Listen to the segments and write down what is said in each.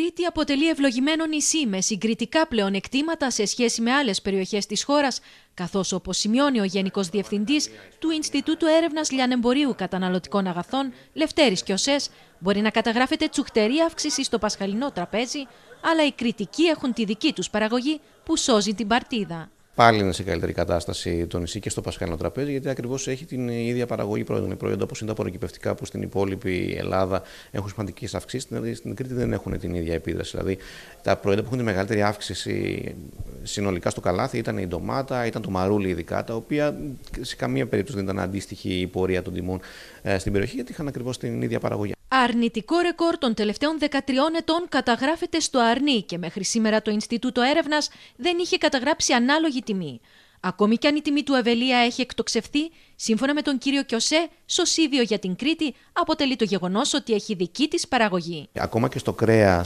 Κρήτη αποτελεί ευλογημένο νησί με συγκριτικά πλεονεκτήματα σε σχέση με άλλες περιοχές της χώρας, καθώς όπως σημειώνει ο Γενικός Διευθυντής του Ινστιτούτου Έρευνας Λιανεμπορίου Καταναλωτικών Αγαθών, Λευτέρης Κιωσές, μπορεί να καταγράφεται τσουχτερή αύξηση στο πασχαλινό τραπέζι, αλλά οι κριτικοί έχουν τη δική τους παραγωγή που σώζει την παρτίδα πάλι είναι σε καλύτερη κατάσταση το νησί και στο Πασχάλινο Τραπέζι, γιατί ακριβώς έχει την ίδια παραγωγή προϊόντων. Προϊόντα όπως είναι τα απορροκυπευτικά που στην υπόλοιπη Ελλάδα έχουν σημαντικές αυξήσεις, στην Κρήτη δεν έχουν την ίδια επίδραση. Δηλαδή, τα προϊόντα που έχουν τη μεγαλύτερη αύξηση συνολικά στο καλάθι ήταν η ντομάτα, ήταν το μαρούλι ειδικά, τα οποία σε καμία περίπτωση δεν ήταν αντίστοιχη η πορεία των τιμών ε, στην περιοχή, γιατί είχαν ακριβώς την ίδια παραγωγή. Αρνητικό ρεκόρ των τελευταίων 13 ετών καταγράφεται στο Αρνί και μέχρι σήμερα το Ινστιτούτο Έρευνας δεν είχε καταγράψει ανάλογη τιμή. Ακόμη και αν η τιμή του Ευελία έχει εκτοξευθεί, σύμφωνα με τον κύριο Κιωσέ, σωσίδιο για την Κρήτη αποτελεί το γεγονός ότι έχει δική της παραγωγή. Ακόμα και στο κρέας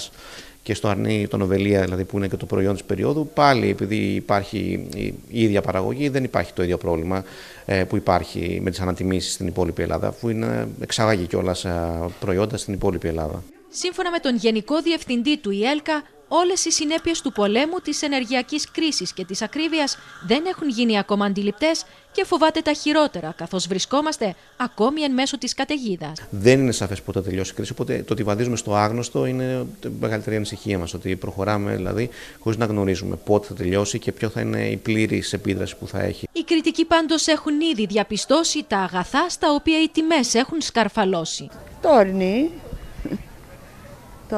και στο αρνί, τον ευελία, δηλαδή που είναι και το προϊόν της περίοδου, πάλι επειδή υπάρχει η ίδια παραγωγή δεν υπάρχει το ίδιο πρόβλημα ε, που υπάρχει με τις ανατιμήσεις στην υπόλοιπη Ελλάδα, αφού είναι εξαγάγει κιόλας ε, προϊόντα στην υπόλοιπη Ελλάδα. Σύμφωνα με τον Γενικό Διευθυντή του ΙΕΛΚΑ, όλες οι συνέπειες του πολέμου, της ενεργειακής κρίσης και της ακρίβειας δεν έχουν γίνει ακόμα αντιληπτές και φοβάται τα χειρότερα, καθώς βρισκόμαστε ακόμη εν μέσω της καταιγίδας. Δεν είναι σαφές πότε θα τελειώσει η κρίση, οπότε το ότι βαδίζουμε στο άγνωστο είναι η μεγαλύτερη ανησυχία μας, ότι προχωράμε δηλαδή χωρίς να γνωρίζουμε πότε θα τελειώσει και ποιο θα είναι η πλήρης επίδραση που θα έχει. Οι κριτικοί πάντως έχουν ήδη διαπιστώσει τα αγαθά στα οποία οι τιμές έχουν σκαρφαλώσει. Τόρνη, το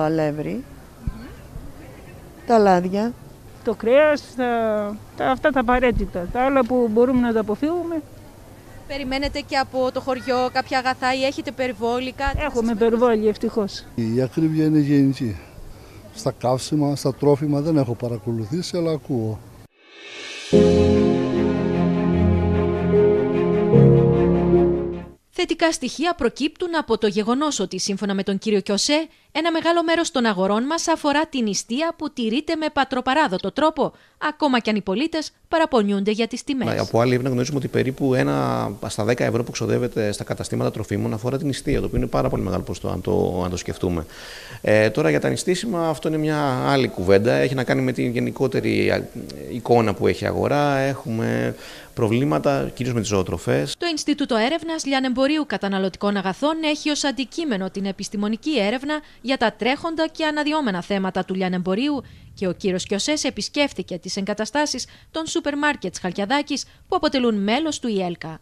αλεύρι, τα λάδια. Το κρέας, τα, αυτά τα απαραίτητα. Τα άλλα που μπορούμε να τα αποφύγουμε. Περιμένετε και από το χωριό κάποια αγαθά ή έχετε περιβόλικα. Έχουμε περιβόλια ευτυχώς. Η ακρίβεια είναι γενική. Στα καύσιμα, στα τρόφιμα δεν έχω παρακολουθήσει, αλλά ακούω. Θετικά στοιχεία προκύπτουν από το γεγονός ότι, σύμφωνα με τον κύριο Κιωσέ, ένα μεγάλο μέρος των αγορών μας αφορά την νηστεία που τηρείται με πατροπαράδοτο τρόπο, ακόμα και αν οι πολίτες παραπονιούνται για τις τιμές. Από άλλη έρευνα γνωρίζουμε ότι περίπου ένα στα 10 ευρώ που ξοδεύεται στα καταστήματα τροφίμων αφορά την νηστεία, το οποίο είναι πάρα πολύ μεγάλο ποσοστό, αν το, αν σκεφτούμε. Ε, τώρα για τα νηστήσιμα αυτό είναι μια άλλη κουβέντα. Έχει να κάνει με την γενικότερη εικόνα που έχει αγορά, έχουμε προβλήματα κυρίως με τις ζωοτροφές. Το Ινστιτούτο Έρευνας Λιανεμπορίου Καταναλωτικών Αγαθών έχει ως αντικείμενο την επιστημονική έρευνα για τα τρέχοντα και αναδυόμενα θέματα του λιανεμπορίου και ο κύριος Κιωσές επισκέφθηκε τις εγκαταστάσεις των σούπερ μάρκετς Χαλκιαδάκης που αποτελούν μέλος του ΙΕΛΚΑ.